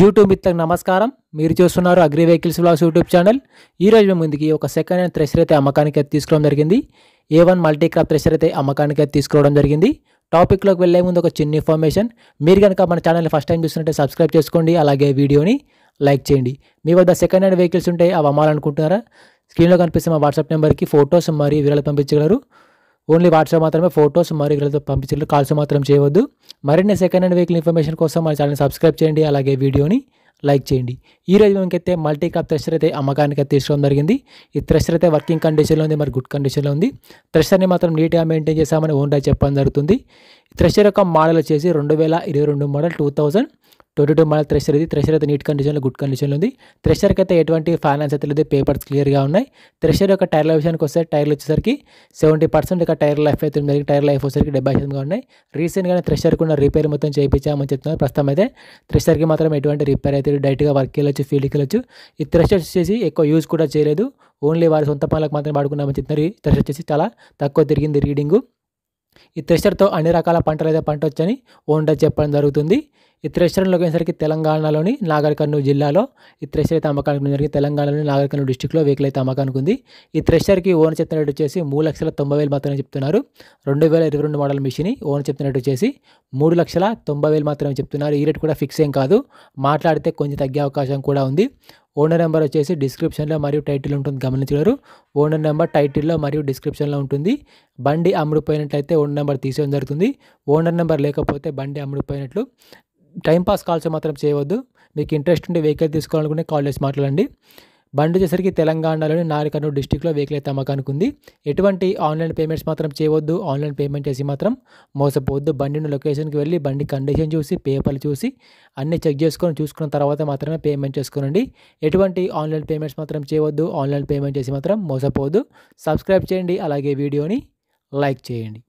YouTube మిత్రులకు నమస్కారం మీరు చూస్తున్నారు agri vehicles blogs YouTube channel ఈరోజు మేము ముందుకి ఒక సెకండ్ హ్యాండ్ థ్రెషర్ అయితే అమ్మకానికి అయితే తీసుకోవడం జరిగింది A one multi crop thresher అయితే అమ్మకానికి అయితే తీసుకోవడం జరిగింది టాపిక్లోకి వెళ్ళే ముందు ఒక చిన్న ఇన్ఫర్మేషన్ మీరు కనుక మన ఛానల్ ఫస్ట్ టైం చూస్తుంటే సబ్స్క్రైబ్ చేసుకోండి అలాగే వీడియోని లైక్ చేయండి మీ వద్ద సెకండ్ హ్యాండ్ వెహికల్స్ ఉంటే అవి అమ్మాలనుకుంటున్నారా స్క్రీన్లో కనిపిస్తే మా వాట్సాప్ నెంబర్కి ఫొటోస్ మరియు వివరాలు పంపించగలరు ఓన్లీ వాట్సాప్ మాత్రమే ఫొటోస్ మరియు ఇతరులతో పంపించారు కాల్స్ మాత్రం చేయవద్దు మరిన్ని సెకండ్ హ్యాండ్ వెహికల్ ఇన్ఫర్మేషన్ కోసం మన ఛానల్ సబ్స్క్రైబ్ చేయండి అలాగే వీడియోని లైక్ చేయండి ఈ రోజు అయితే మల్టీ కాప్ థ్రెషర్ అయితే అమ్మకానికి అయితే తీసుకోవడం జరిగింది ఈ థ్రెషర్ అయితే వర్కింగ్ కండిషన్లో ఉంది మరి గుడ్ కండిషన్లో ఉంది థ్రెషర్ని మాత్రం నీట్గా మెయింటైన్ చేశామని ఓన్గా చెప్పడం జరుగుతుంది థ్రెషర్ యొక్క మోడల్ వచ్చేసి రెండు వేల ఇరవై రెండు మోడల్ టూ ట్వంటీ టూ మళ్ళీ థ్రెషర్ ఇది థ్రెషర్ అయితే నీట్ కండిషన్లో గుడ్ కండిషన్లో ఉంది థ్రెషర్కి అయితే ఎటువంటి ఫైనాన్స్ అయితే లేదు పేపర్స్ క్లియర్గా ఉన్నాయి థ్రెషర్ యొక్క టైర్ల విషయానికి వస్తే టైర్లు వచ్చేసరికి సెవెంటీ పర్సెంట్ ఇక టైర్ లైఫ్ అయితే ఉంది టైర్ లైఫ్ వచ్చేసరికి డెబ్బై శాతంగా ఉన్నాయి రీసెంట్గానే థ్రెషర్కి ఉన్న రిపేర్ మొత్తం చేయించామని చెప్తున్నారు ప్రస్తుతం అయితే థ్రెషర్కి మాత్రం ఎటువంటి రిపేర్ అయితే డైరెక్ట్గా వర్క్ వెళ్ళొచ్చు ఫీల్డ్కి వెళ్ళొచ్చు ఈ త్రెషర్ వచ్చేసి ఎక్కువ యూజ్ కూడా చేయలేదు ఓన్లీ వారి సొంత పనులకు మాత్రం వాడుకున్నామని చెప్తున్నారు థ్రెషర్ వచ్చేసి చాలా తక్కువ తిరిగింది రీడింగు ఈ థ్రెషర్తో అన్ని రకాల పంటలు అయితే పంట వచ్చని ఓన్గా చెప్పడం జరుగుతుంది ఈ థ్రెషర్ని లోకేసరికి తెలంగాణలోని నాగర్ కర్నూలు జిల్లాలో ఈ థ్రెషర్ అయితే అమ్మకానికి జరిగింది తెలంగాణలోని నాగర్ కర్నూలు డిస్టిక్లో వెహికల్ అయితే అమ్మకానికి ఉంది ఈ థ్రెషర్కి ఓన చెప్తున్న రేటు వచ్చేసి మూడు లక్షల తొంభై వేలు మాత్రమే చెప్తున్నారు రెండు వేల ఇరవై రెండు మోడల్ మిషన్ ఓన చెప్తున్న రేటు వచ్చేసి మూడు లక్షల తొంభై వేలు మాత్రమే చెప్తున్నారు ఈ రేటు కూడా ఫిక్స్ ఏం కాదు మాట్లాడితే కొంచెం తగ్గే అవకాశం కూడా ఉంది ఓనర్ నెంబర్ వచ్చేసి డిస్క్రిప్షన్లో మరియు టైటిల్ ఉంటుంది గమనించగలరు ఓనర్ నెంబర్ టైటిల్లో మరియు డిస్క్రిప్షన్లో ఉంటుంది బండి అమ్ముడుపోయినట్లయితే ఓనర్ నెంబర్ తీసేయడం జరుగుతుంది ఓనర్ నెంబర్ లేకపోతే బండి అమ్ముడుపోయినట్లు టైంపాస్ కాల్స్ మాత్రం చేయవద్దు మీకు ఇంట్రెస్ట్ ఉంటే వెహికల్ తీసుకోవాలనుకుంటే కాల్ చేసి మాట్లాడండి బండి చేసరికి తెలంగాణలోని నారికర్నూలు డిస్టిక్లో వెహికల్ అయితే అమ్మకానికి ఉంది ఎటువంటి ఆన్లైన్ పేమెంట్స్ మాత్రం చేయవద్దు ఆన్లైన్ పేమెంట్ చేసి మాత్రం మోసపోవద్దు బండిని లొకేషన్కి వెళ్ళి బండి కండిషన్ చూసి పేపర్లు చూసి అన్నీ చెక్ చేసుకొని చూసుకున్న తర్వాత మాత్రమే పేమెంట్ చేసుకోనండి ఎటువంటి ఆన్లైన్ పేమెంట్స్ మాత్రం చేయవద్దు ఆన్లైన్ పేమెంట్ చేసి మాత్రం మోసపోవద్దు సబ్స్క్రైబ్ చేయండి అలాగే వీడియోని లైక్ చేయండి